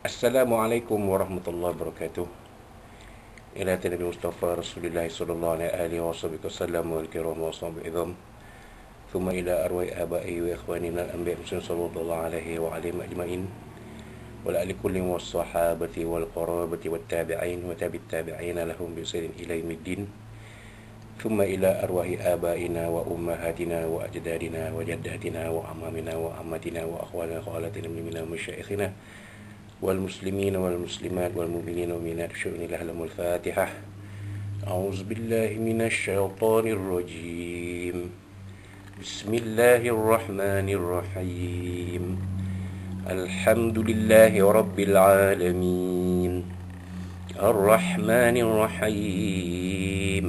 السلام عليكم ورحمة الله وبركاته إلى النبي مصطفى رسول الله صلى الله عليه وآله وصحبه وسلم والكرام وصحبه إذن ثم إلى أرواح آبائي وإخواني من الأنبياء المسلمين صلى الله عليه وعليهم أجمعين ولأهل كل والصحابة والقرابة والتابعين وتابع التابعين لهم بإحسان إلى يوم الدين ثم إلى أرواح آبائنا وأمهاتنا وأجدادنا وجداتنا وأمامنا وأمتنا وأخواننا وخالاتنا من مشايخنا والمسلمين والمسلمات والمؤمنين والمؤمنات بشؤون الأهل الفاتحة أعوذ بالله من الشيطان الرجيم بسم الله الرحمن الرحيم الحمد لله رب العالمين الرحمن الرحيم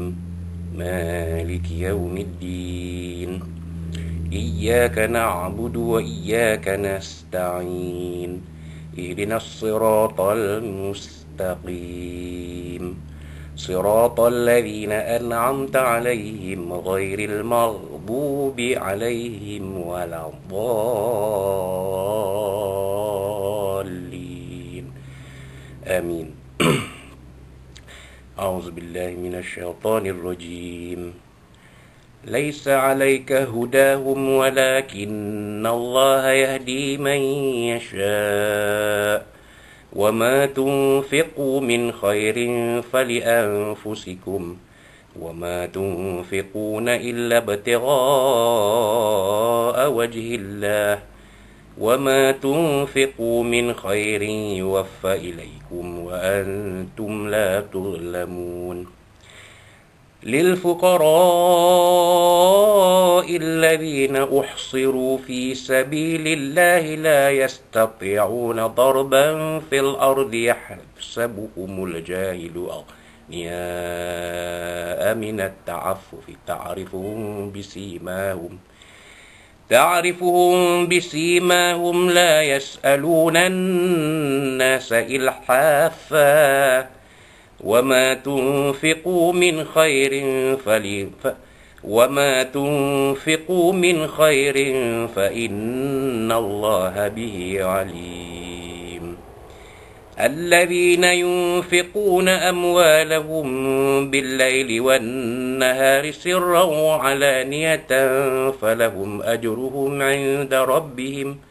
مالك يوم الدين إياك نعبد وإياك نستعين اهدنا الصراط المستقيم صراط الذين أنعمت عليهم غير المغضوب عليهم ولا الضالين آمين أعوذ بالله من الشيطان الرجيم ليس عليك هداهم ولكن الله يهدي من يشاء وما تنفقوا من خير فلأنفسكم وما تنفقون إلا ابتغاء وجه الله وما تنفقوا من خير يوفى إليكم وأنتم لا تظلمون للفقراء الذين أحصروا في سبيل الله لا يستطيعون ضربا في الأرض يحسبهم الجاهل أغنياء من التعفف تعرفهم بسيماهم تعرفهم بسيماهم لا يسألون الناس إلحافاً وما تنفقوا من خير فلي وما تنفقوا من خير فإن الله به عليم الذين ينفقون أموالهم بالليل والنهار سرا وعلانية فلهم أجرهم عند ربهم ۖ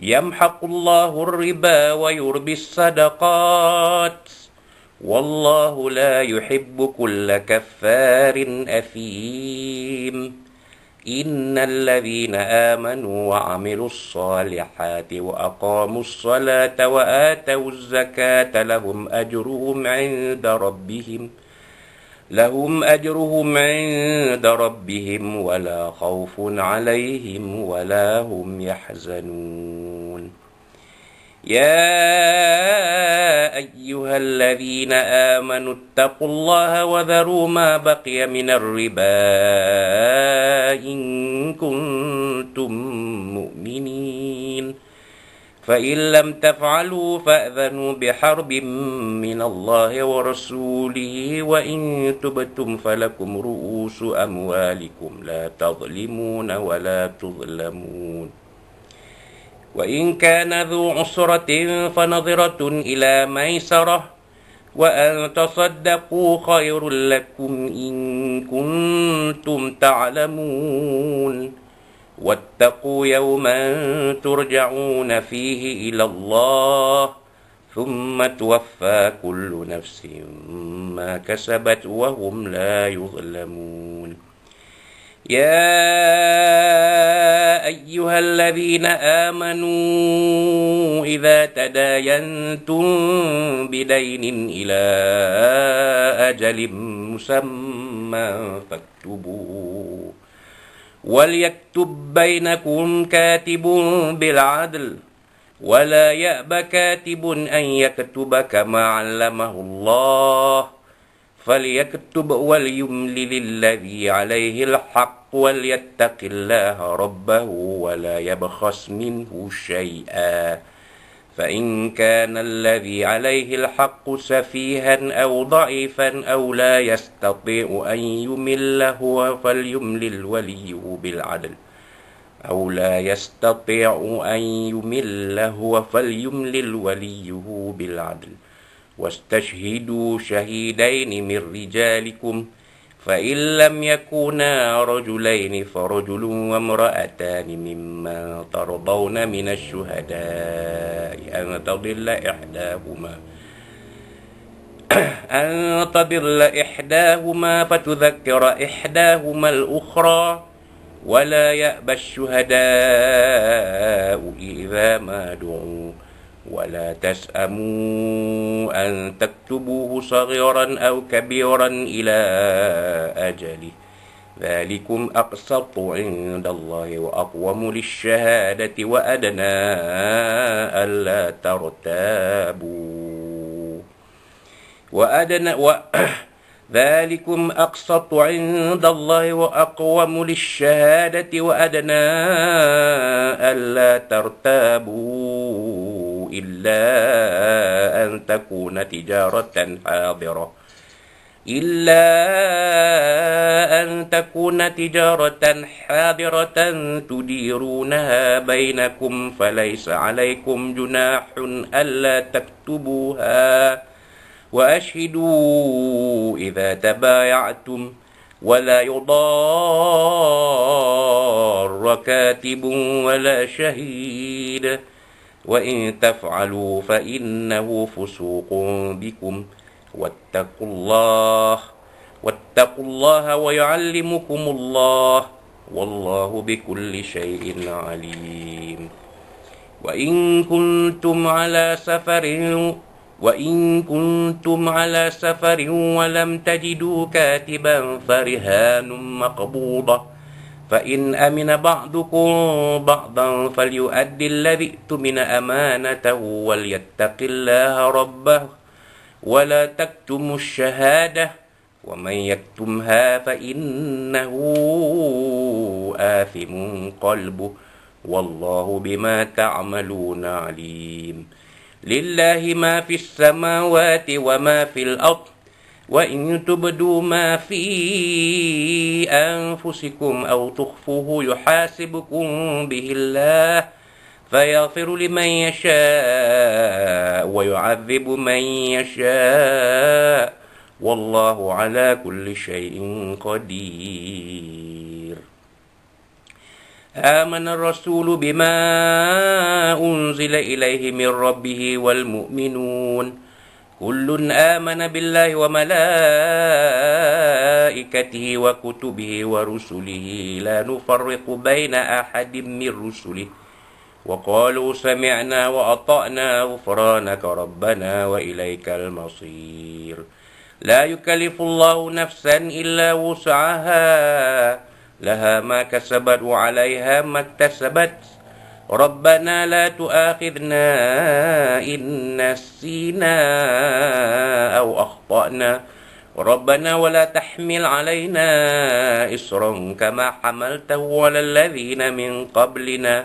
يمحق الله الربا ويربي الصدقات والله لا يحب كل كفار أثيم إن الذين آمنوا وعملوا الصالحات وأقاموا الصلاة وآتوا الزكاة لهم أجرهم عند ربهم ۖ لهم أجرهم عند ربهم ولا خوف عليهم ولا هم يحزنون يا أيها الذين آمنوا اتقوا الله وذروا ما بقي من الربا إن كنتم مؤمنين فإن لم تفعلوا فأذنوا بحرب من الله ورسوله وإن تبتم فلكم رؤوس أموالكم لا تظلمون ولا تظلمون وإن كان ذو عسرة فنظرة إلى ميسرة وأن تصدقوا خير لكم إن كنتم تعلمون واتقوا يوما ترجعون فيه إلى الله ثم توفى كل نفس ما كسبت وهم لا يظلمون يا أيها الذين آمنوا إذا تداينتم بدين إلى أجل مسمى فاكتبوه وليكتب بينكم كاتب بالعدل ولا يأب كاتب أن يكتب كما علمه الله فليكتب وليملل الذي عليه الحق وليتق الله ربه ولا يبخس منه شيئا فإن كان الذي عليه الحق سفيها أو ضعيفا أو لا يستطيع أن يمل هو فليملل وليه بالعدل أو لا يستطيع أن يمل هو فليملل وليه بالعدل واستشهدوا شهيدين من رجالكم فإن لم يكونا رجلين فرجل وامرأتان مما ترضون من الشهداء أن تضل إحداهما أن تضل إحداهما فتذكر إحداهما الأخرى ولا يأبى الشهداء إذا ما دعوا ولا تسأموا أن تكتبوه صغيرا أو كبيرا إلى أجله ذلكم أقسط عند الله وأقوم للشهادة وأدنى ألا ترتابوا وأدنى و... ذلكم أقسط عند الله وأقوم للشهادة وأدنى ألا ترتابوا إلا أن تكون تجارة حاضرة إلا أن تكون تجارة حاضرة تديرونها بينكم فليس عليكم جناح ألا تكتبوها وأشهدوا إذا تبايعتم ولا يضار كاتب ولا شهيد وإن تفعلوا فإنه فسوق بكم ۖ واتقوا الله واتقوا الله ويعلمكم الله والله بكل شيء عليم وإن كنتم على سفر وإن كنتم على سفر ولم تجدوا كاتبا فرهان مقبوضة فإن أمن بعضكم بعضا فليؤدي الذي ائتمن أمانته وليتق الله ربه ولا تكتموا الشهادة ومن يكتمها فإنه آثم قلبه والله بما تعملون عليم لله ما في السماوات وما في الأرض وإن تبدوا ما في أنفسكم أو تخفوه يحاسبكم به الله فيغفر لمن يشاء ويعذب من يشاء والله على كل شيء قدير آمن الرسول بما أنزل إليه من ربه والمؤمنون كل آمن بالله وملائكته وكتبه ورسله لا نفرق بين أحد من رسله وقالوا سمعنا وأطعنا غفرانك ربنا وإليك المصير لا يكلف الله نفسا إلا وسعها لها ما كسبت وعليها ما اكتسبت ربنا لا تؤاخذنا إن نسينا أو أخطأنا ربنا ولا تحمل علينا إصرا كما حملته على الذين من قبلنا